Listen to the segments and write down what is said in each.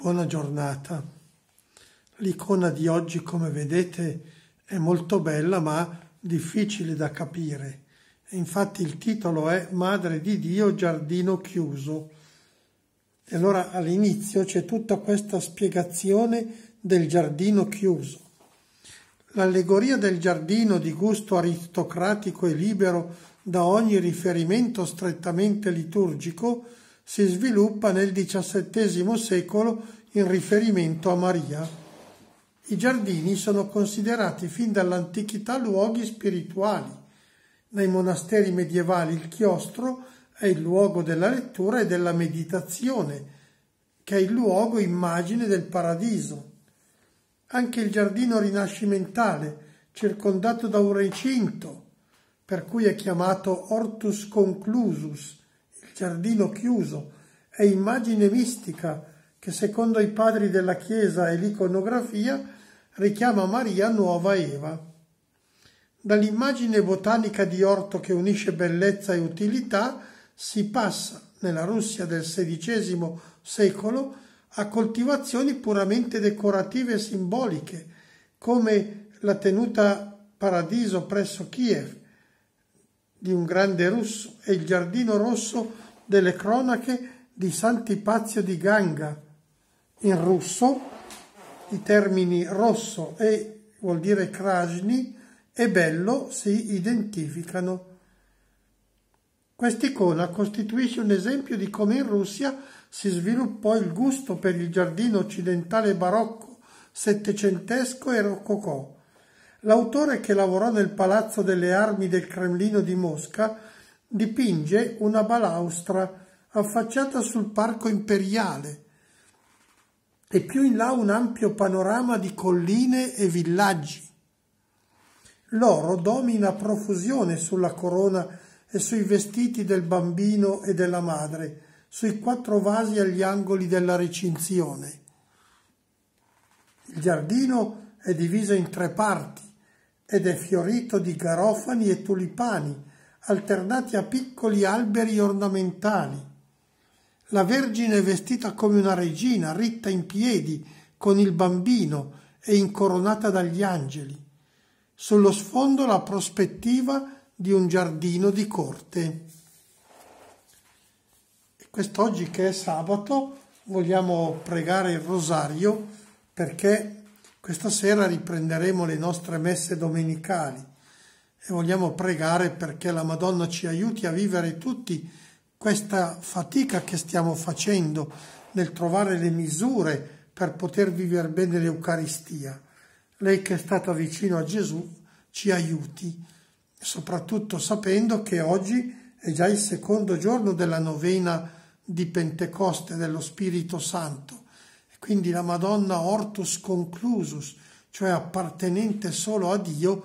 Buona giornata. L'icona di oggi, come vedete, è molto bella ma difficile da capire. Infatti il titolo è Madre di Dio, giardino chiuso. E allora all'inizio c'è tutta questa spiegazione del giardino chiuso. L'allegoria del giardino di gusto aristocratico e libero da ogni riferimento strettamente liturgico si sviluppa nel XVII secolo in riferimento a Maria. I giardini sono considerati fin dall'antichità luoghi spirituali. Nei monasteri medievali il chiostro è il luogo della lettura e della meditazione, che è il luogo immagine del paradiso. Anche il giardino rinascimentale, circondato da un recinto, per cui è chiamato Hortus Conclusus, giardino chiuso, è immagine mistica che secondo i padri della Chiesa e l'iconografia richiama Maria nuova Eva. Dall'immagine botanica di orto che unisce bellezza e utilità si passa, nella Russia del XVI secolo, a coltivazioni puramente decorative e simboliche, come la tenuta Paradiso presso Kiev di un grande russo e il giardino rosso delle cronache di Santipazio di Ganga. In russo i termini rosso e vuol dire Krasni e bello si identificano. Quest'icona costituisce un esempio di come in Russia si sviluppò il gusto per il giardino occidentale barocco, settecentesco e rococò. L'autore che lavorò nel Palazzo delle Armi del Cremlino di Mosca dipinge una balaustra affacciata sul parco imperiale e più in là un ampio panorama di colline e villaggi. L'oro domina profusione sulla corona e sui vestiti del bambino e della madre, sui quattro vasi agli angoli della recinzione. Il giardino è diviso in tre parti ed è fiorito di garofani e tulipani, alternati a piccoli alberi ornamentali. La Vergine vestita come una regina, ritta in piedi, con il bambino e incoronata dagli angeli. Sullo sfondo la prospettiva di un giardino di corte. Quest'oggi che è sabato vogliamo pregare il rosario perché questa sera riprenderemo le nostre messe domenicali e vogliamo pregare perché la Madonna ci aiuti a vivere tutti questa fatica che stiamo facendo nel trovare le misure per poter vivere bene l'Eucaristia. Lei che è stata vicino a Gesù ci aiuti, soprattutto sapendo che oggi è già il secondo giorno della novena di Pentecoste dello Spirito Santo. Quindi la Madonna ortus Conclusus, cioè appartenente solo a Dio,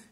e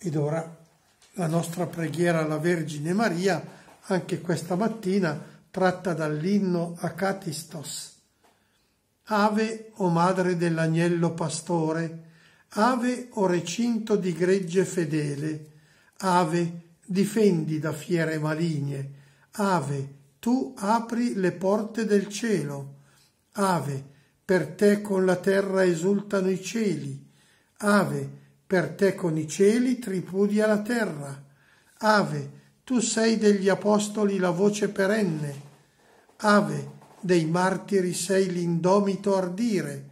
Ed ora la nostra preghiera alla Vergine Maria, anche questa mattina, tratta dall'inno Acatistos. Ave o madre dell'agnello pastore, ave o recinto di gregge fedele, ave difendi da fiere maligne, ave tu apri le porte del cielo, ave per te con la terra esultano i cieli, ave per te con i cieli tripudia la terra. Ave, tu sei degli apostoli la voce perenne. Ave, dei martiri sei l'indomito ardire.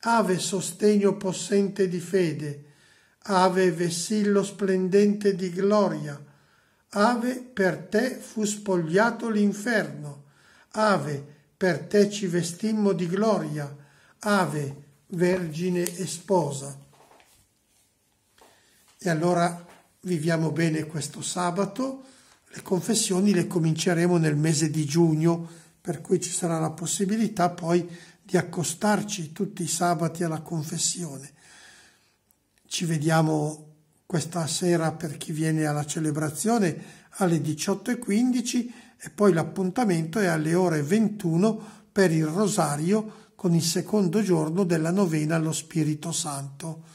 Ave, sostegno possente di fede. Ave, vessillo splendente di gloria. Ave, per te fu spogliato l'inferno. Ave, per te ci vestimmo di gloria. Ave, Vergine e sposa. E allora viviamo bene questo sabato. Le confessioni le cominceremo nel mese di giugno, per cui ci sarà la possibilità poi di accostarci tutti i sabati alla confessione. Ci vediamo questa sera per chi viene alla celebrazione alle 18.15 e poi l'appuntamento è alle ore 21 per il rosario con il secondo giorno della novena allo Spirito Santo.